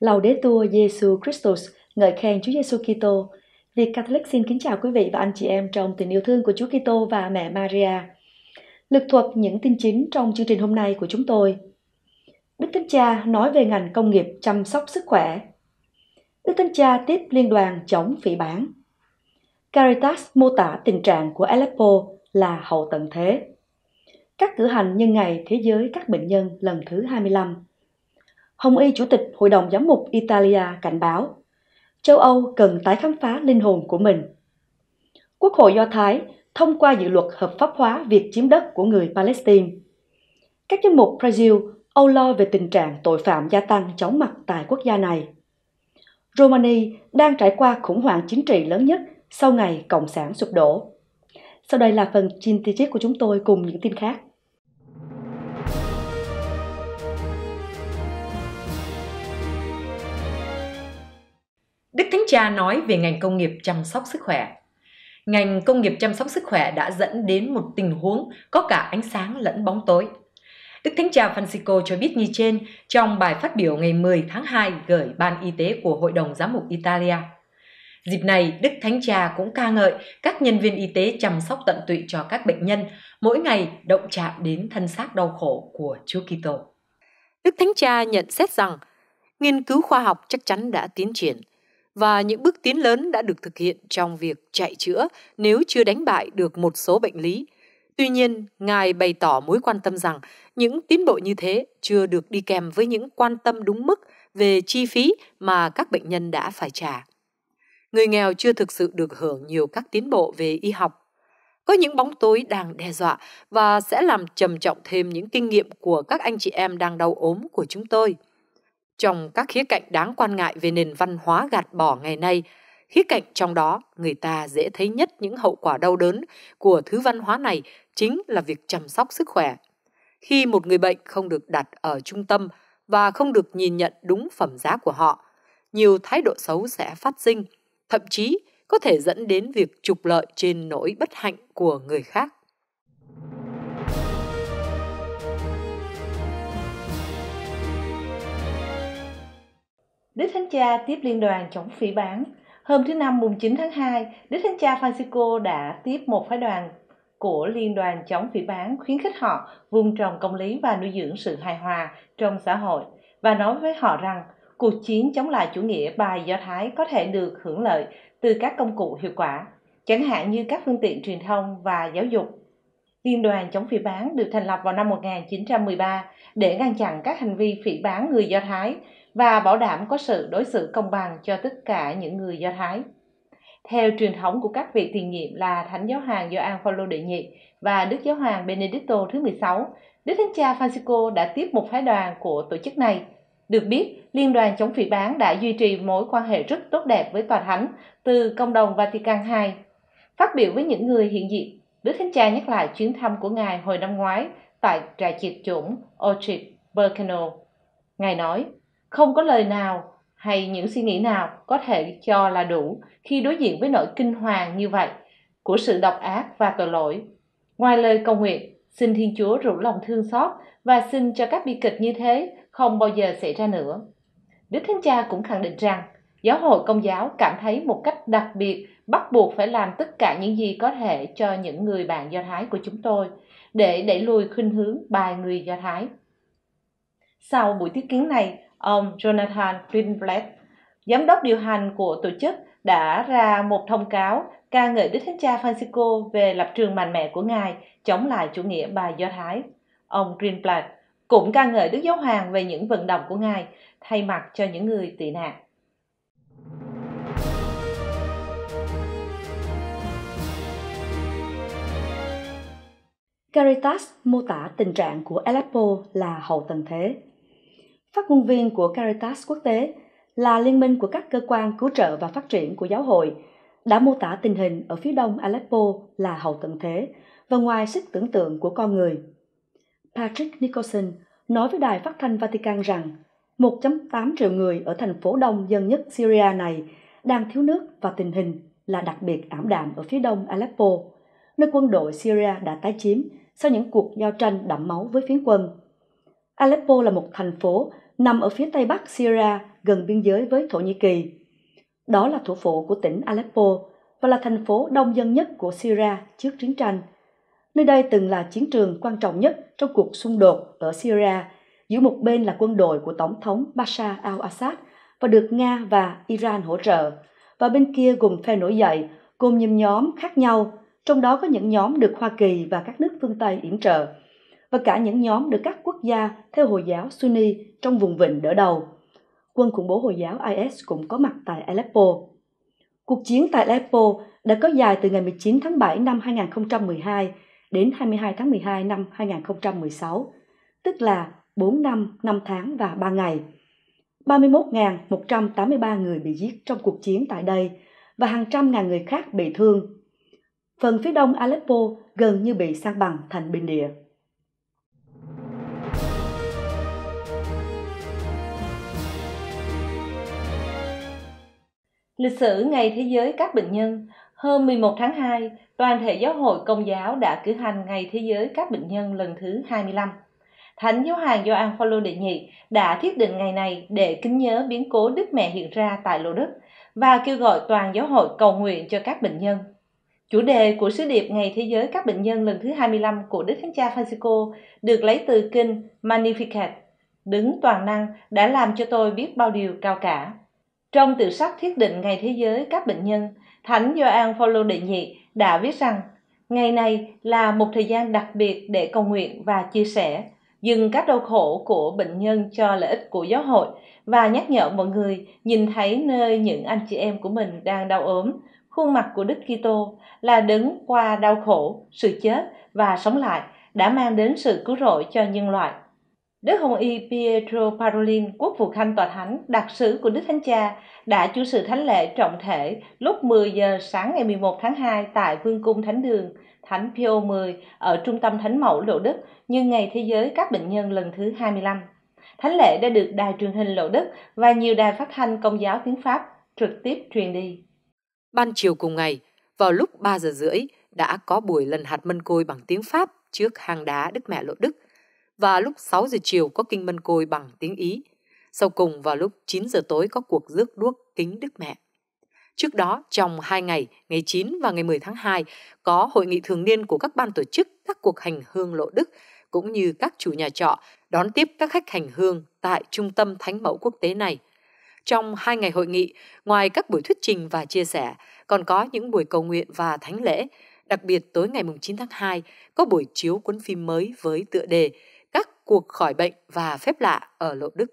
Laudetur Jesu Christus, ngợi khen Chúa Giêsu Kitô. Việt Catholic xin kính chào quý vị và anh chị em trong tình yêu thương của Chúa Kitô và mẹ Maria. Lực thuật những tin chính trong chương trình hôm nay của chúng tôi. Đức Thánh Cha nói về ngành công nghiệp chăm sóc sức khỏe. Đức Thánh Cha tiếp liên đoàn chống phỉ bán. Caritas mô tả tình trạng của Aleppo là hậu tận thế. Các cử hành nhân ngày thế giới các bệnh nhân lần thứ 25 Hồng Y Chủ tịch Hội đồng Giám mục Italia cảnh báo, châu Âu cần tái khám phá linh hồn của mình. Quốc hội Do Thái thông qua dự luật hợp pháp hóa việc chiếm đất của người Palestine. Các giám mục Brazil âu lo về tình trạng tội phạm gia tăng chóng mặt tại quốc gia này. Romania đang trải qua khủng hoảng chính trị lớn nhất sau ngày Cộng sản sụp đổ. Sau đây là phần chi tiết của chúng tôi cùng những tin khác. Đức Thánh Cha nói về ngành công nghiệp chăm sóc sức khỏe. Ngành công nghiệp chăm sóc sức khỏe đã dẫn đến một tình huống có cả ánh sáng lẫn bóng tối. Đức Thánh Cha Francisco cho biết như trên trong bài phát biểu ngày 10 tháng 2 gửi Ban Y tế của Hội đồng Giám mục Italia. Dịp này, Đức Thánh Cha cũng ca ngợi các nhân viên y tế chăm sóc tận tụy cho các bệnh nhân, mỗi ngày động chạm đến thân xác đau khổ của Chúa Kitô. Đức Thánh Cha nhận xét rằng, nghiên cứu khoa học chắc chắn đã tiến triển, và những bước tiến lớn đã được thực hiện trong việc chạy chữa nếu chưa đánh bại được một số bệnh lý. Tuy nhiên, ngài bày tỏ mối quan tâm rằng những tiến bộ như thế chưa được đi kèm với những quan tâm đúng mức về chi phí mà các bệnh nhân đã phải trả. Người nghèo chưa thực sự được hưởng nhiều các tiến bộ về y học. Có những bóng tối đang đe dọa và sẽ làm trầm trọng thêm những kinh nghiệm của các anh chị em đang đau ốm của chúng tôi – trong các khía cạnh đáng quan ngại về nền văn hóa gạt bỏ ngày nay khía cạnh trong đó người ta dễ thấy nhất những hậu quả đau đớn của thứ văn hóa này chính là việc chăm sóc sức khỏe khi một người bệnh không được đặt ở trung tâm và không được nhìn nhận đúng phẩm giá của họ nhiều thái độ xấu sẽ phát sinh thậm chí có thể dẫn đến việc trục lợi trên nỗi bất hạnh của người khác Đức Thánh Cha tiếp liên đoàn chống phỉ bán. Hôm thứ Năm mùng 9 tháng 2, Đức Thánh Cha Francisco đã tiếp một phái đoàn của Liên đoàn chống phỉ bán khuyến khích họ vun trồng công lý và nuôi dưỡng sự hài hòa trong xã hội và nói với họ rằng cuộc chiến chống lại chủ nghĩa bài do Thái có thể được hưởng lợi từ các công cụ hiệu quả, chẳng hạn như các phương tiện truyền thông và giáo dục. Liên đoàn chống phỉ bán được thành lập vào năm 1913 để ngăn chặn các hành vi phỉ bán người Do Thái và bảo đảm có sự đối xử công bằng cho tất cả những người Do Thái. Theo truyền thống của các vị tiền nhiệm là Thánh Giáo Hoàng Gioan Phaolô đệ nhị và Đức Giáo Hoàng Benedicto thứ 16, Đức Thánh Cha Francisco đã tiếp một phái đoàn của tổ chức này. Được biết, Liên đoàn chống phỉ bán đã duy trì mối quan hệ rất tốt đẹp với Tòa Thánh từ Công đồng Vatican II. Phát biểu với những người hiện diện, Đức Thánh Cha nhắc lại chuyến thăm của Ngài hồi năm ngoái tại trại triệt chủng Orchard, Burkina. Ngài nói, không có lời nào hay những suy nghĩ nào có thể cho là đủ khi đối diện với nỗi kinh hoàng như vậy của sự độc ác và tội lỗi ngoài lời cầu nguyện xin thiên chúa rủ lòng thương xót và xin cho các bi kịch như thế không bao giờ xảy ra nữa đức thánh cha cũng khẳng định rằng giáo hội công giáo cảm thấy một cách đặc biệt bắt buộc phải làm tất cả những gì có thể cho những người bạn do thái của chúng tôi để đẩy lùi khuynh hướng bài người do thái sau buổi tiết kiến này Ông Jonathan Greenblatt, giám đốc điều hành của tổ chức, đã ra một thông cáo ca ngợi Đức Thánh Cha Francisco về lập trường mạnh mẽ của Ngài chống lại chủ nghĩa bài Do Thái. Ông Greenblatt cũng ca ngợi Đức Giáo Hoàng về những vận động của Ngài thay mặt cho những người tị nạn. Caritas mô tả tình trạng của Aleppo là hậu tần thế Phát ngôn viên của Caritas Quốc tế là liên minh của các cơ quan cứu trợ và phát triển của giáo hội đã mô tả tình hình ở phía đông Aleppo là hậu tận thế và ngoài sức tưởng tượng của con người. Patrick Nicholson nói với đài phát thanh Vatican rằng 1.8 triệu người ở thành phố đông dân nhất Syria này đang thiếu nước và tình hình là đặc biệt ảm đạm ở phía đông Aleppo, nơi quân đội Syria đã tái chiếm sau những cuộc giao tranh đẫm máu với phiến quân Aleppo là một thành phố nằm ở phía tây bắc Syria gần biên giới với Thổ Nhĩ Kỳ. Đó là thủ phủ của tỉnh Aleppo và là thành phố đông dân nhất của Syria trước chiến tranh. Nơi đây từng là chiến trường quan trọng nhất trong cuộc xung đột ở Syria giữa một bên là quân đội của Tổng thống Bashar al-Assad và được Nga và Iran hỗ trợ, và bên kia gồm phe nổi dậy, cùng nhiều nhóm khác nhau, trong đó có những nhóm được Hoa Kỳ và các nước phương Tây yểm trợ và cả những nhóm được các quốc gia theo Hồi giáo Sunni trong vùng vịnh đỡ đầu. Quân khủng bố Hồi giáo IS cũng có mặt tại Aleppo. Cuộc chiến tại Aleppo đã có dài từ ngày 19 tháng 7 năm 2012 đến 22 tháng 12 năm 2016, tức là 4 năm, 5 tháng và 3 ngày. 31.183 người bị giết trong cuộc chiến tại đây và hàng trăm ngàn người khác bị thương. Phần phía đông Aleppo gần như bị san bằng thành bình địa. Lịch sử Ngày Thế giới các bệnh nhân Hôm 11 tháng 2, toàn thể giáo hội công giáo đã cử hành Ngày Thế giới các bệnh nhân lần thứ 25. Thánh giáo hoàng Gioan Phaolô đệ nhị đã thiết định ngày này để kính nhớ biến cố Đức Mẹ hiện ra tại Lô Đức và kêu gọi toàn giáo hội cầu nguyện cho các bệnh nhân. Chủ đề của sứ điệp Ngày Thế giới các bệnh nhân lần thứ 25 của Đức Thánh Cha Francisco được lấy từ kinh Magnificat. Đứng toàn năng đã làm cho tôi biết bao điều cao cả. Trong tự sắc thiết định Ngày Thế giới các bệnh nhân, Thánh Gioan Phaolô đệ nhị đã viết rằng Ngày này là một thời gian đặc biệt để cầu nguyện và chia sẻ, dừng các đau khổ của bệnh nhân cho lợi ích của giáo hội và nhắc nhở mọi người nhìn thấy nơi những anh chị em của mình đang đau ốm, khuôn mặt của Đức Kitô là đứng qua đau khổ, sự chết và sống lại đã mang đến sự cứu rỗi cho nhân loại. Đức Hồng Y Pietro Parolin, quốc vụ khanh tòa thánh, đặc sứ của Đức Thánh Cha, đã chủ sự thánh lễ trọng thể lúc 10 giờ sáng ngày 11 tháng 2 tại Vương cung Thánh đường Thánh Pio 10 ở trung tâm Thánh mẫu Lộ Đức như ngày thế giới các bệnh nhân lần thứ 25. Thánh lễ đã được đài truyền hình Lộ Đức và nhiều đài phát thanh công giáo tiếng Pháp trực tiếp truyền đi. Ban chiều cùng ngày, vào lúc 3 giờ rưỡi, đã có buổi lần hạt mân côi bằng tiếng Pháp trước hang đá Đức Mẹ Lộ Đức và lúc 6 giờ chiều có kinh mân côi bằng tiếng Ý. Sau cùng vào lúc 9 giờ tối có cuộc rước đuốc kính Đức Mẹ. Trước đó, trong 2 ngày, ngày 9 và ngày 10 tháng 2, có hội nghị thường niên của các ban tổ chức các cuộc hành hương lộ Đức, cũng như các chủ nhà trọ đón tiếp các khách hành hương tại trung tâm thánh mẫu quốc tế này. Trong hai ngày hội nghị, ngoài các buổi thuyết trình và chia sẻ, còn có những buổi cầu nguyện và thánh lễ, đặc biệt tối ngày 9 tháng 2 có buổi chiếu cuốn phim mới với tựa đề cuộc khỏi bệnh và phép lạ ở Lộ Đức.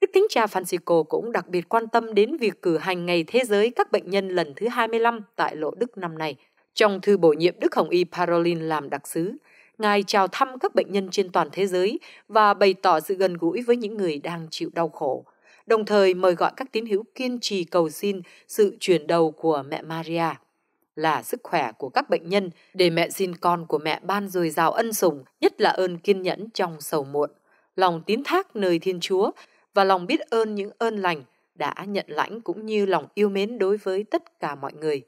Đức Thánh Cha Francisco cũng đặc biệt quan tâm đến việc cử hành Ngày Thế giới các bệnh nhân lần thứ 25 tại Lộ Đức năm nay. Trong thư bổ nhiệm Đức Hồng Y Parolin làm đặc sứ, Ngài chào thăm các bệnh nhân trên toàn thế giới và bày tỏ sự gần gũi với những người đang chịu đau khổ, đồng thời mời gọi các tín hữu kiên trì cầu xin sự chuyển đầu của mẹ Maria là sức khỏe của các bệnh nhân để mẹ xin con của mẹ ban dồi dào ân sủng, nhất là ơn kiên nhẫn trong sầu muộn, lòng tín thác nơi Thiên Chúa và lòng biết ơn những ơn lành đã nhận lãnh cũng như lòng yêu mến đối với tất cả mọi người.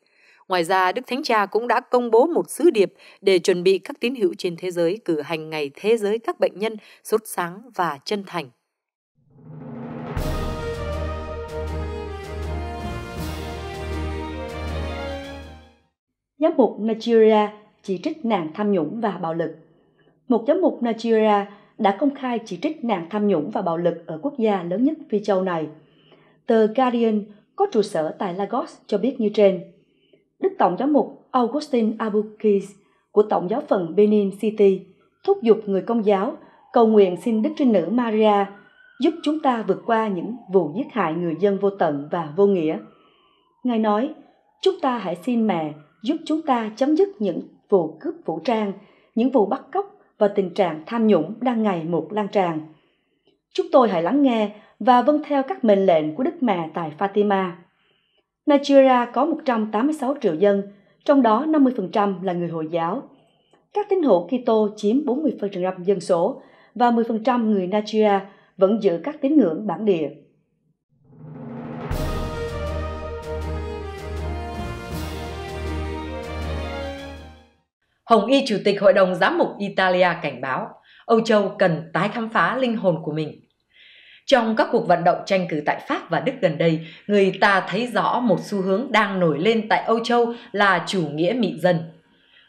Ngoài ra, Đức Thánh Cha cũng đã công bố một sứ điệp để chuẩn bị các tín hữu trên thế giới cử hành ngày Thế giới các bệnh nhân sốt sáng và chân thành. giám mục Nigeria chỉ trích nạn tham nhũng và bạo lực. Một giám mục Nigeria đã công khai chỉ trích nạn tham nhũng và bạo lực ở quốc gia lớn nhất Phi châu này. Tờ Guardian có trụ sở tại Lagos cho biết như trên. Đức Tổng giám mục Augustine Abukis của Tổng giáo phận Benin City thúc giục người công giáo cầu nguyện xin Đức Trinh Nữ Maria giúp chúng ta vượt qua những vụ giết hại người dân vô tận và vô nghĩa. Ngài nói, chúng ta hãy xin mẹ giúp chúng ta chấm dứt những vụ cướp vũ trang, những vụ bắt cóc và tình trạng tham nhũng đang ngày một lan tràn. Chúng tôi hãy lắng nghe và vâng theo các mệnh lệnh của Đức Mẹ tại Fatima. Nigeria có 186 triệu dân, trong đó 50% là người Hồi giáo. Các tín hữu Kitô chiếm 40% dân số và 10% người Nigeria vẫn giữ các tín ngưỡng bản địa. Hồng Y Chủ tịch Hội đồng Giám mục Italia cảnh báo Âu Châu cần tái khám phá linh hồn của mình. Trong các cuộc vận động tranh cử tại Pháp và Đức gần đây, người ta thấy rõ một xu hướng đang nổi lên tại Âu Châu là chủ nghĩa mị dân.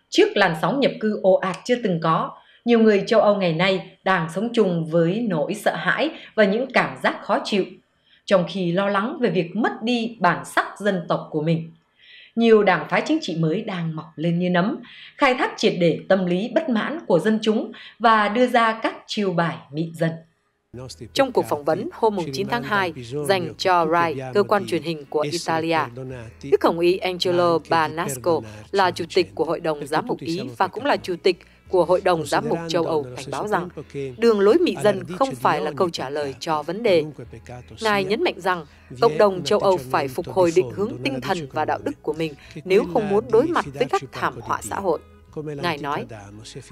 Trước làn sóng nhập cư ồ ạt chưa từng có, nhiều người châu Âu ngày nay đang sống chung với nỗi sợ hãi và những cảm giác khó chịu, trong khi lo lắng về việc mất đi bản sắc dân tộc của mình nhiều đảng phái chính trị mới đang mọc lên như nấm, khai thác triệt để tâm lý bất mãn của dân chúng và đưa ra các chiêu bài mị dân. Trong cuộc phỏng vấn hôm 9 tháng 2 dành cho Rai, cơ quan truyền hình của Italia, Đức Hồng Y Angelo Banasco là chủ tịch của Hội đồng Giám mục Ý và cũng là chủ tịch của Hội đồng Giám mục châu Âu cảnh báo rằng đường lối mị dân không phải là câu trả lời cho vấn đề. Ngài nhấn mạnh rằng cộng đồng châu Âu phải phục hồi định hướng tinh thần và đạo đức của mình nếu không muốn đối mặt với các thảm họa xã hội. Ngài nói,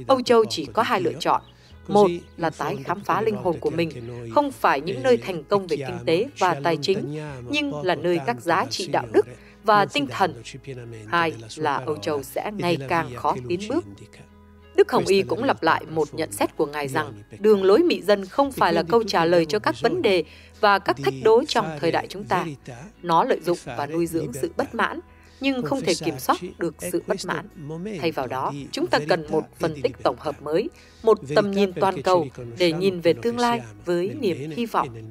Âu Châu chỉ có hai lựa chọn. Một là tái khám phá linh hồn của mình, không phải những nơi thành công về kinh tế và tài chính, nhưng là nơi các giá trị đạo đức và tinh thần. Hai là Âu Châu sẽ ngày càng khó tiến bước Đức Hồng Y cũng lặp lại một nhận xét của ngài rằng đường lối mị dân không phải là câu trả lời cho các vấn đề và các thách đố trong thời đại chúng ta. Nó lợi dụng và nuôi dưỡng sự bất mãn, nhưng không thể kiểm soát được sự bất mãn. Thay vào đó, chúng ta cần một phân tích tổng hợp mới, một tầm nhìn toàn cầu để nhìn về tương lai với niềm hy vọng. E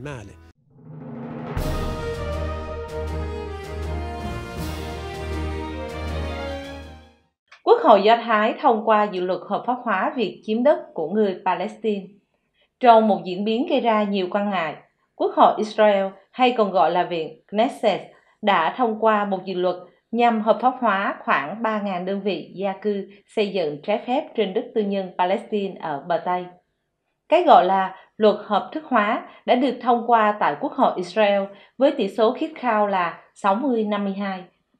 Quốc hội Do Thái thông qua dự luật hợp pháp hóa việc chiếm đất của người Palestine. Trong một diễn biến gây ra nhiều quan ngại, Quốc hội Israel hay còn gọi là Viện Knesset đã thông qua một dự luật nhằm hợp pháp hóa khoảng 3.000 đơn vị gia cư xây dựng trái phép trên đất tư nhân Palestine ở bờ Tây. Cái gọi là luật hợp thức hóa đã được thông qua tại Quốc hội Israel với tỷ số khiết khao là 60-52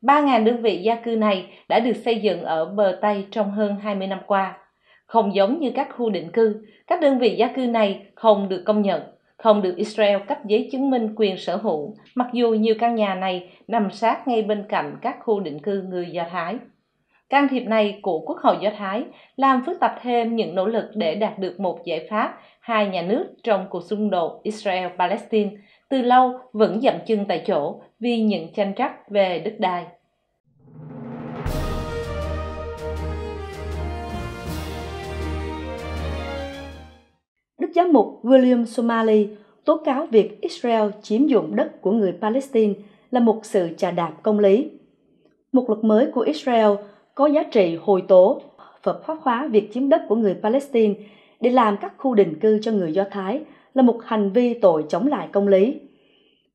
3.000 đơn vị gia cư này đã được xây dựng ở bờ Tây trong hơn 20 năm qua. Không giống như các khu định cư, các đơn vị gia cư này không được công nhận, không được Israel cấp giấy chứng minh quyền sở hữu, mặc dù nhiều căn nhà này nằm sát ngay bên cạnh các khu định cư người Do Thái. Can thiệp này của Quốc hội Do Thái làm phức tạp thêm những nỗ lực để đạt được một giải pháp hai nhà nước trong cuộc xung đột Israel-Palestine từ lâu vẫn dậm chân tại chỗ vì những tranh chấp về đất đai Đức giám mục William Somali tố cáo việc Israel chiếm dụng đất của người Palestine là một sự trà đạp công lý. Một luật mới của Israel có giá trị hồi tố phật pháp hóa việc chiếm đất của người Palestine để làm các khu định cư cho người Do Thái là một hành vi tội chống lại công lý.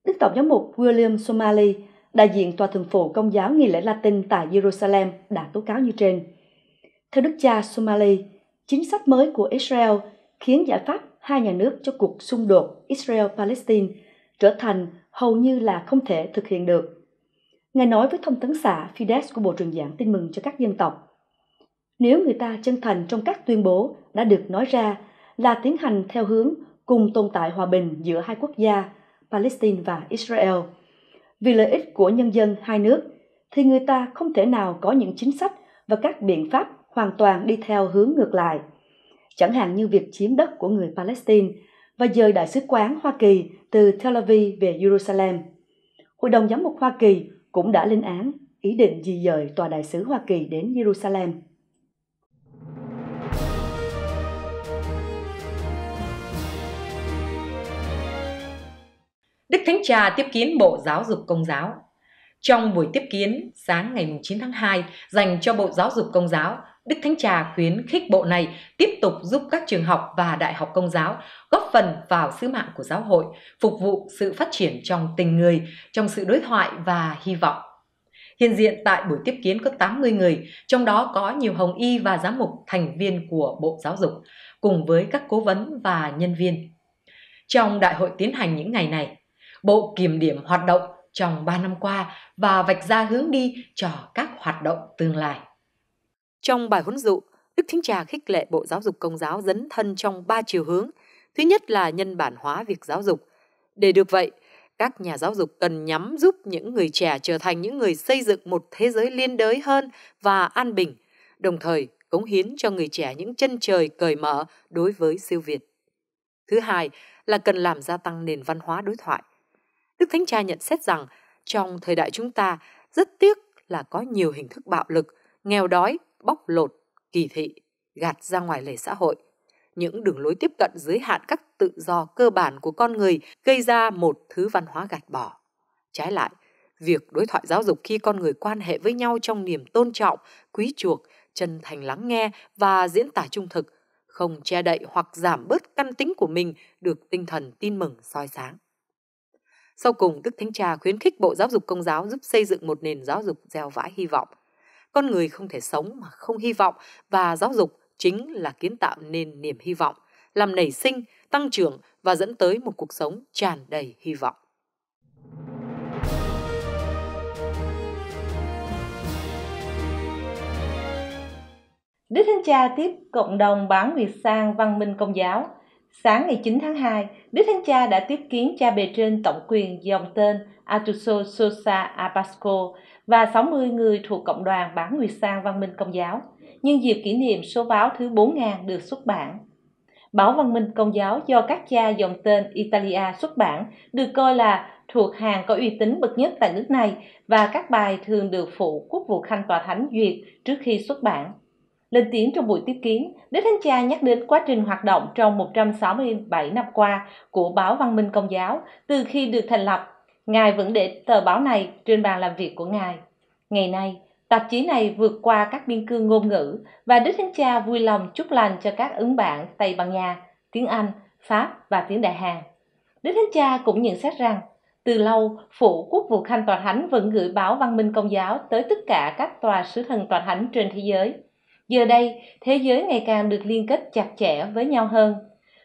Đức Tổng giám mục William Somali, đại diện Tòa Thượng phụ Công giáo nghi lễ Latin tại Jerusalem đã tố cáo như trên. Theo Đức cha Somali, chính sách mới của Israel khiến giải pháp hai nhà nước cho cuộc xung đột Israel-Palestine trở thành hầu như là không thể thực hiện được. Ngài nói với thông tấn xã Fides của Bộ Truyền giảng tin mừng cho các dân tộc. Nếu người ta chân thành trong các tuyên bố đã được nói ra là tiến hành theo hướng cùng tồn tại hòa bình giữa hai quốc gia Palestine và Israel. Vì lợi ích của nhân dân hai nước, thì người ta không thể nào có những chính sách và các biện pháp hoàn toàn đi theo hướng ngược lại. Chẳng hạn như việc chiếm đất của người Palestine và dời đại sứ quán Hoa Kỳ từ Tel Aviv về Jerusalem. Hội đồng giám mục Hoa Kỳ cũng đã lên án ý định di dời tòa đại sứ Hoa Kỳ đến Jerusalem. Đức Thánh Cha tiếp kiến Bộ Giáo dục Công giáo. Trong buổi tiếp kiến sáng ngày 9 tháng 2 dành cho Bộ Giáo dục Công giáo, Đức Thánh Cha khuyến khích bộ này tiếp tục giúp các trường học và đại học công giáo góp phần vào sứ mạng của giáo hội, phục vụ sự phát triển trong tình người, trong sự đối thoại và hy vọng. Hiện diện tại buổi tiếp kiến có 80 người, trong đó có nhiều hồng y và giám mục thành viên của Bộ Giáo dục, cùng với các cố vấn và nhân viên. Trong đại hội tiến hành những ngày này, bộ kiểm điểm hoạt động trong 3 năm qua và vạch ra hướng đi cho các hoạt động tương lai. Trong bài huấn dụ, Đức Thánh Trà khích lệ Bộ Giáo dục Công giáo dấn thân trong ba chiều hướng. Thứ nhất là nhân bản hóa việc giáo dục. Để được vậy, các nhà giáo dục cần nhắm giúp những người trẻ trở thành những người xây dựng một thế giới liên đới hơn và an bình, đồng thời cống hiến cho người trẻ những chân trời cởi mở đối với siêu Việt. Thứ hai là cần làm gia tăng nền văn hóa đối thoại – Đức Thánh Cha nhận xét rằng trong thời đại chúng ta rất tiếc là có nhiều hình thức bạo lực, nghèo đói, bóc lột, kỳ thị, gạt ra ngoài lề xã hội. Những đường lối tiếp cận giới hạn các tự do cơ bản của con người gây ra một thứ văn hóa gạt bỏ. Trái lại, việc đối thoại giáo dục khi con người quan hệ với nhau trong niềm tôn trọng, quý chuộc, chân thành lắng nghe và diễn tả trung thực, không che đậy hoặc giảm bớt căn tính của mình được tinh thần tin mừng soi sáng. Sau cùng, Đức Thánh Cha khuyến khích Bộ Giáo dục Công giáo giúp xây dựng một nền giáo dục gieo vãi hy vọng. Con người không thể sống mà không hy vọng và giáo dục chính là kiến tạo nên niềm hy vọng, làm nảy sinh, tăng trưởng và dẫn tới một cuộc sống tràn đầy hy vọng. Đức Thánh Cha tiếp cộng đồng bán Việt sang văn minh công giáo Sáng ngày 9 tháng 2, Đức Thánh Cha đã tiếp kiến cha bề trên tổng quyền dòng tên Atuso Sosa Apasco và 60 người thuộc Cộng đoàn Bán Nguyệt Sang Văn minh Công giáo, nhân dịp kỷ niệm số báo thứ 4.000 được xuất bản. Báo Văn minh Công giáo do các cha dòng tên Italia xuất bản được coi là thuộc hàng có uy tín bậc nhất tại nước này và các bài thường được phụ quốc vụ khanh tòa thánh duyệt trước khi xuất bản. Lên tiếng trong buổi tiếp kiến, Đức Thánh Cha nhắc đến quá trình hoạt động trong 167 năm qua của báo Văn minh Công giáo từ khi được thành lập. Ngài vẫn để tờ báo này trên bàn làm việc của Ngài. Ngày nay, tạp chí này vượt qua các biên cương ngôn ngữ và Đức Thánh Cha vui lòng chúc lành cho các ứng bạn Tây Ban Nha, tiếng Anh, Pháp và tiếng Đại Hàn. Đức Thánh Cha cũng nhận xét rằng, từ lâu, Phủ Quốc vụ Khanh Tòa Thánh vẫn gửi báo văn minh công giáo tới tất cả các tòa sứ thần Tòa Thánh trên thế giới – giờ đây thế giới ngày càng được liên kết chặt chẽ với nhau hơn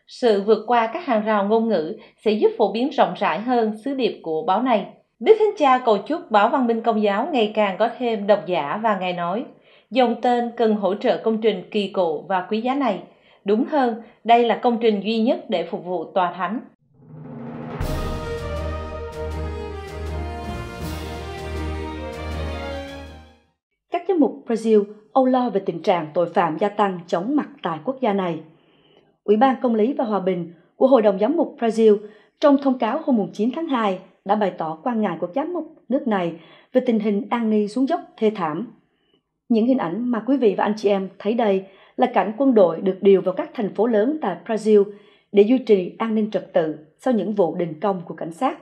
sự vượt qua các hàng rào ngôn ngữ sẽ giúp phổ biến rộng rãi hơn sứ điệp của báo này đức thánh cha cầu chúc báo văn minh công giáo ngày càng có thêm độc giả và ngài nói dòng tên cần hỗ trợ công trình kỳ cựu và quý giá này đúng hơn đây là công trình duy nhất để phục vụ tòa thánh các giám mục Brazil ông lo về tình trạng tội phạm gia tăng chống mặt tại quốc gia này. Ủy ban Công lý và Hòa bình của Hội đồng Giám mục Brazil trong thông cáo hôm 9 tháng 2 đã bày tỏ quan ngại của giám mục nước này về tình hình an ni xuống dốc thê thảm. Những hình ảnh mà quý vị và anh chị em thấy đây là cảnh quân đội được điều vào các thành phố lớn tại Brazil để duy trì an ninh trật tự sau những vụ đình công của cảnh sát.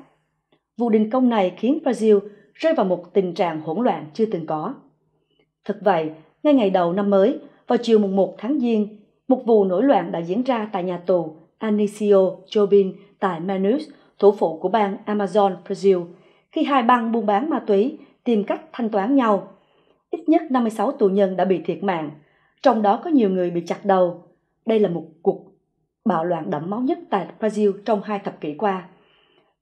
Vụ đình công này khiến Brazil rơi vào một tình trạng hỗn loạn chưa từng có. Thật vậy, ngay ngày đầu năm mới, vào chiều mùng 1 tháng Giêng, một vụ nổi loạn đã diễn ra tại nhà tù Anicio Jobin tại Manaus, thủ phủ của bang Amazon, Brazil, khi hai bang buôn bán ma túy tìm cách thanh toán nhau. Ít nhất 56 tù nhân đã bị thiệt mạng, trong đó có nhiều người bị chặt đầu. Đây là một cuộc bạo loạn đẫm máu nhất tại Brazil trong hai thập kỷ qua.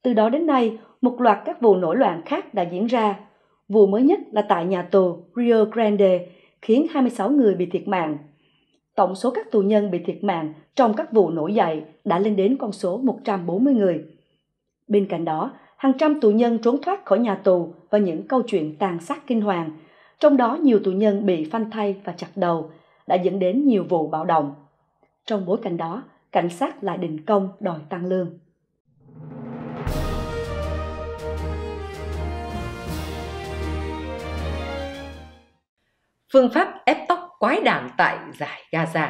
Từ đó đến nay, một loạt các vụ nổi loạn khác đã diễn ra. Vụ mới nhất là tại nhà tù Rio Grande khiến 26 người bị thiệt mạng. Tổng số các tù nhân bị thiệt mạng trong các vụ nổi dậy đã lên đến con số 140 người. Bên cạnh đó, hàng trăm tù nhân trốn thoát khỏi nhà tù và những câu chuyện tàn sát kinh hoàng, trong đó nhiều tù nhân bị phanh thay và chặt đầu, đã dẫn đến nhiều vụ bạo động. Trong bối cảnh đó, cảnh sát lại đình công đòi tăng lương. phương pháp ép tóc quái đản tại giải Gaza.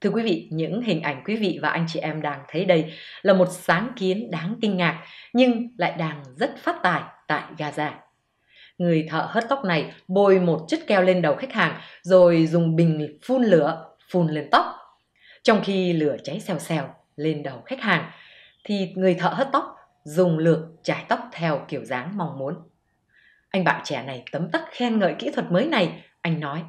Thưa quý vị, những hình ảnh quý vị và anh chị em đang thấy đây là một sáng kiến đáng kinh ngạc nhưng lại đang rất phát tài tại Gaza. Người thợ hớt tóc này bôi một chất keo lên đầu khách hàng rồi dùng bình phun lửa phun lên tóc. Trong khi lửa cháy xèo xèo lên đầu khách hàng thì người thợ hớt tóc dùng lược chải tóc theo kiểu dáng mong muốn. Anh bạn trẻ này tấm tắc khen ngợi kỹ thuật mới này anh nói,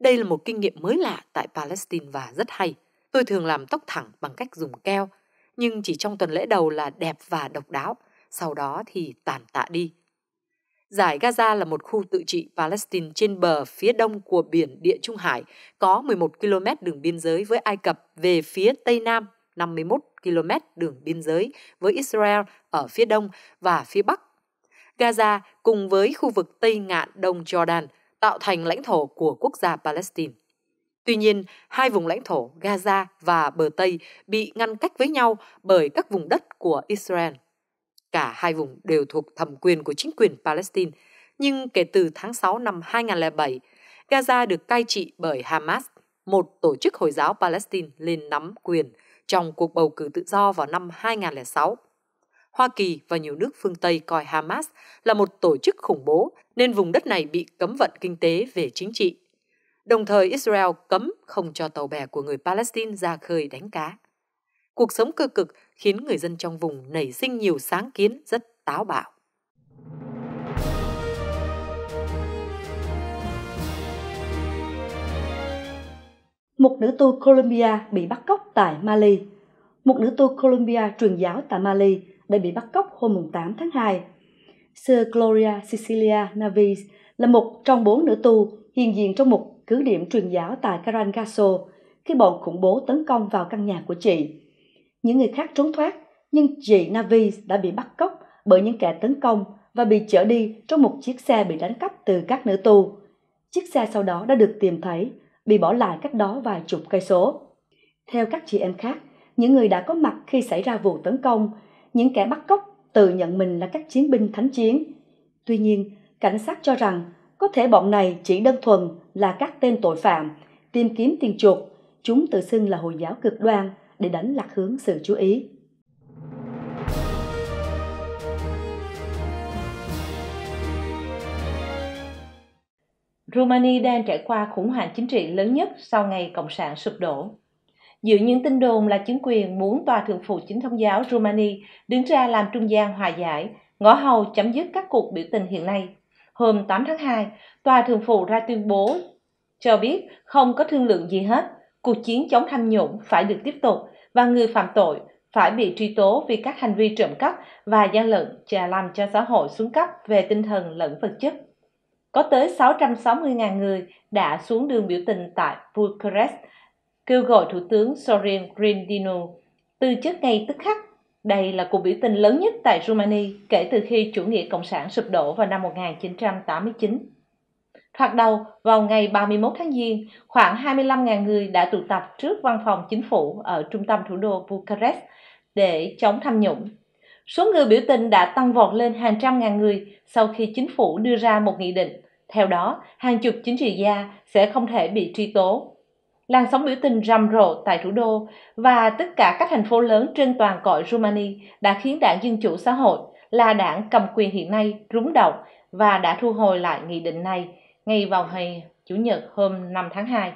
đây là một kinh nghiệm mới lạ tại Palestine và rất hay. Tôi thường làm tóc thẳng bằng cách dùng keo, nhưng chỉ trong tuần lễ đầu là đẹp và độc đáo, sau đó thì tàn tạ đi. Giải Gaza là một khu tự trị Palestine trên bờ phía đông của biển Địa Trung Hải, có 11 km đường biên giới với Ai Cập về phía tây nam, 51 km đường biên giới với Israel ở phía đông và phía bắc. Gaza cùng với khu vực Tây Ngạn Đông Jordan – tạo thành lãnh thổ của quốc gia Palestine. Tuy nhiên, hai vùng lãnh thổ Gaza và bờ Tây bị ngăn cách với nhau bởi các vùng đất của Israel. Cả hai vùng đều thuộc thẩm quyền của chính quyền Palestine, nhưng kể từ tháng 6 năm 2007, Gaza được cai trị bởi Hamas, một tổ chức Hồi giáo Palestine lên nắm quyền trong cuộc bầu cử tự do vào năm 2006 Hoa Kỳ và nhiều nước phương Tây coi Hamas là một tổ chức khủng bố nên vùng đất này bị cấm vận kinh tế về chính trị. Đồng thời Israel cấm không cho tàu bè của người Palestine ra khơi đánh cá. Cuộc sống cơ cực khiến người dân trong vùng nảy sinh nhiều sáng kiến rất táo bạo. Một nữ tu Colombia bị bắt cóc tại Mali. Một nữ tu Colombia truyền giáo tại Mali đã bị bắt cóc hôm 8 tháng 2. Sir Gloria Cecilia Navis là một trong bốn nữ tu hiện diện trong một cứ điểm truyền giáo tại Karangaso khi bọn khủng bố tấn công vào căn nhà của chị. Những người khác trốn thoát, nhưng chị Navis đã bị bắt cóc bởi những kẻ tấn công và bị chở đi trong một chiếc xe bị đánh cắp từ các nữ tu. Chiếc xe sau đó đã được tìm thấy, bị bỏ lại cách đó vài chục cây số. Theo các chị em khác, những người đã có mặt khi xảy ra vụ tấn công những kẻ bắt cóc tự nhận mình là các chiến binh thánh chiến. Tuy nhiên, cảnh sát cho rằng có thể bọn này chỉ đơn thuần là các tên tội phạm, tìm kiếm tiền chuột. Chúng tự xưng là Hồi giáo cực đoan để đánh lạc hướng sự chú ý. Romania đang trải qua khủng hoảng chính trị lớn nhất sau ngày Cộng sản sụp đổ giữa những tin đồn là chính quyền muốn Tòa Thượng phụ Chính thống giáo Rumani đứng ra làm trung gian hòa giải, ngõ hầu chấm dứt các cuộc biểu tình hiện nay. Hôm 8 tháng 2, Tòa Thượng phụ ra tuyên bố cho biết không có thương lượng gì hết, cuộc chiến chống tham nhũng phải được tiếp tục và người phạm tội phải bị truy tố vì các hành vi trộm cắp và gian lận trà làm cho xã hội xuống cấp về tinh thần lẫn vật chất. Có tới 660.000 người đã xuống đường biểu tình tại Bucharest kêu gọi Thủ tướng Sorin Grindino từ chức ngay tức khắc. Đây là cuộc biểu tình lớn nhất tại Romania kể từ khi chủ nghĩa cộng sản sụp đổ vào năm 1989. Thoạt đầu, vào ngày 31 tháng Giêng, khoảng 25.000 người đã tụ tập trước văn phòng chính phủ ở trung tâm thủ đô Bucharest để chống tham nhũng. Số người biểu tình đã tăng vọt lên hàng trăm ngàn người sau khi chính phủ đưa ra một nghị định. Theo đó, hàng chục chính trị gia sẽ không thể bị truy tố Làn sóng biểu tình rầm rộ tại thủ đô và tất cả các thành phố lớn trên toàn cõi Romania đã khiến đảng Dân Chủ Xã hội là đảng cầm quyền hiện nay rúng động và đã thu hồi lại nghị định này ngay vào ngày Chủ nhật hôm 5 tháng 2.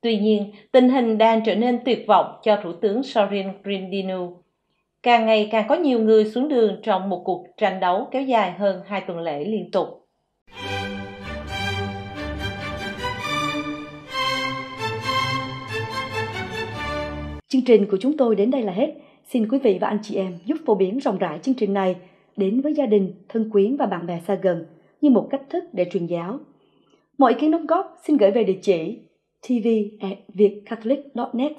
Tuy nhiên, tình hình đang trở nên tuyệt vọng cho Thủ tướng Sorin Grindinu. Càng ngày càng có nhiều người xuống đường trong một cuộc tranh đấu kéo dài hơn hai tuần lễ liên tục. Chương trình của chúng tôi đến đây là hết. Xin quý vị và anh chị em giúp phổ biến rộng rãi chương trình này đến với gia đình, thân quyến và bạn bè xa gần như một cách thức để truyền giáo. Mọi ý kiến đóng góp xin gửi về địa chỉ tv vietcatholic net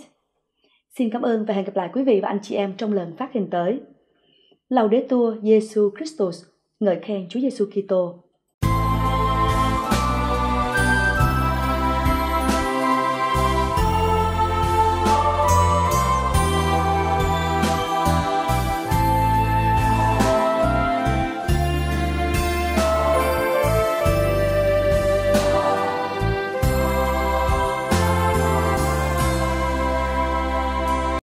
Xin cảm ơn và hẹn gặp lại quý vị và anh chị em trong lần phát hình tới. đế tua, Jesu Christus, ngợi khen Chúa Giêsu Kitô.